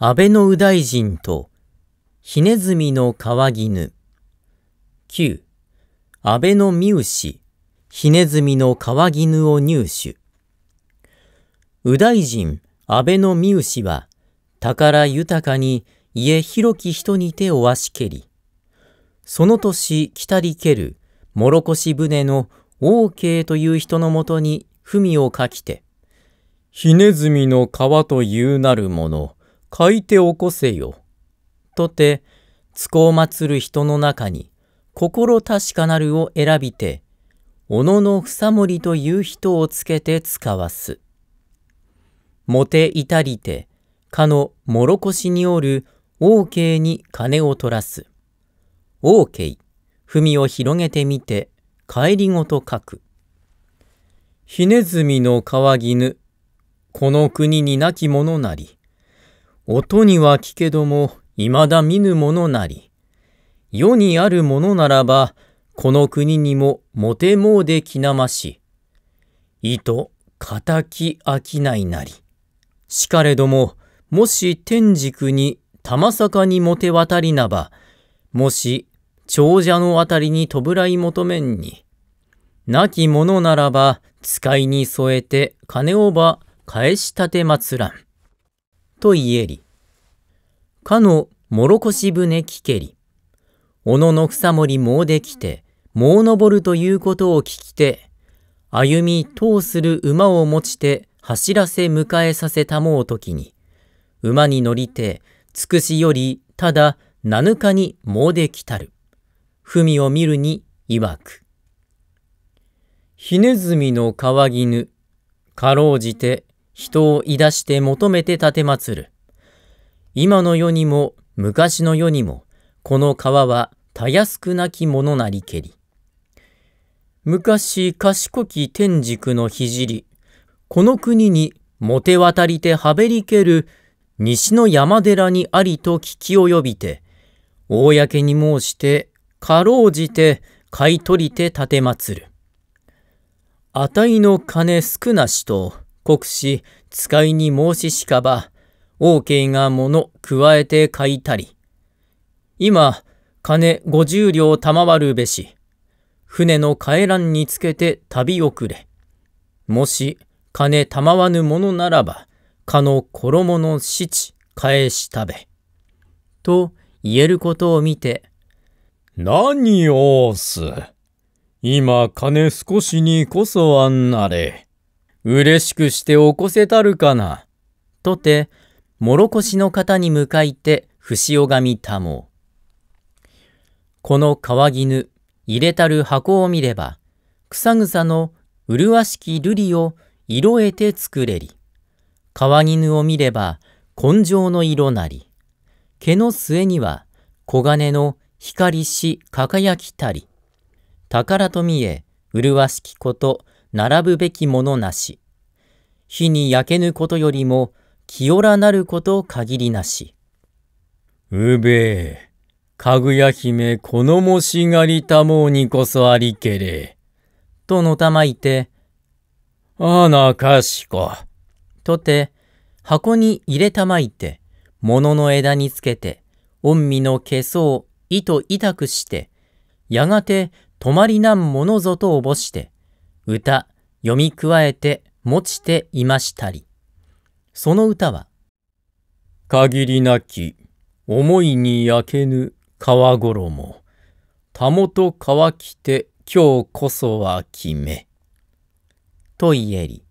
安倍の右大臣と、ひねずみの川犬九、安倍の三氏、ひねずみの川犬を入手。右大臣、安倍の三氏は、宝豊かに家広き人に手を足けり、その年来たりける、もろこし船の王慶という人のもとに文を書きて、ひねずみの川というなるもの、書いて起こせよ。とて、つこうまつる人の中に、心確かなるを選びて、おののも森という人をつけて使わす。もていたりて、かのもろこしにおる、王ーに金を取らす。王ー。文を広げてみて、帰りごと書く。ひねずみの皮ぬ。この国になき者なり。音には聞けども、未だ見ぬものなり。世にあるものならば、この国にももてもうできなまし。いと、敵ないなり。しかれども、もし天竺に玉坂にもて渡りなば、もし長者のあたりにとぶらい求めんに。亡き者ならば、使いに添えて金をば返したてまつらん。と言えり。かの諸腰船聞けり。小野の草森もうできて、もう登るということを聞きて、歩み通する馬を持ちて走らせ迎えさせたもうときに、馬に乗りて、つくしよりただ七日にもうできたる。文を見るに曰く。ひねずみの皮ぬかろうじて人をいだして求めて立て祭る。今の世にも昔の世にも、この川はたやすくなきものなりけり。昔賢き天竺の聖、この国にもて渡りてはべりける西の山寺にありと聞き及びて、公に申してかろうじて買い取りて立て祭る。あたいの金少なしと、刻し、使いに申ししかば、王慶が物加えて買いたり。今、金五十両賜るべし。船の帰らんにつけて旅遅れ。もし、金賜わぬものならば、かの衣の七返し食べ。と言えることを見て、何をす。今金少しにこそあんなれ。嬉しくして起こせたるかな。とて、もろこしの方に向かいて、伏尾神たも。この川絹、入れたる箱を見れば、草草の麗しき瑠璃を色得て作れり。川絹を見れば、根性の色なり。毛の末には、黄金の光し輝きたり。宝と見え、麗しきこと、並ぶべきものなし。火に焼けぬことよりも、清らなること限りなし。うべえ、かぐや姫、このもしがりたもうにこそありけれ。とのたまいて、あなかしこ。とて、箱に入れたまいて、物の枝につけて、御身のけそう、糸痛くして、やがて、止まりなんものぞとおぼして、歌、読み加えて、持ちていましたり。その歌は、限りなき、思いに焼けぬ川衣、たもと乾きて、今日こそは決め。と言えり。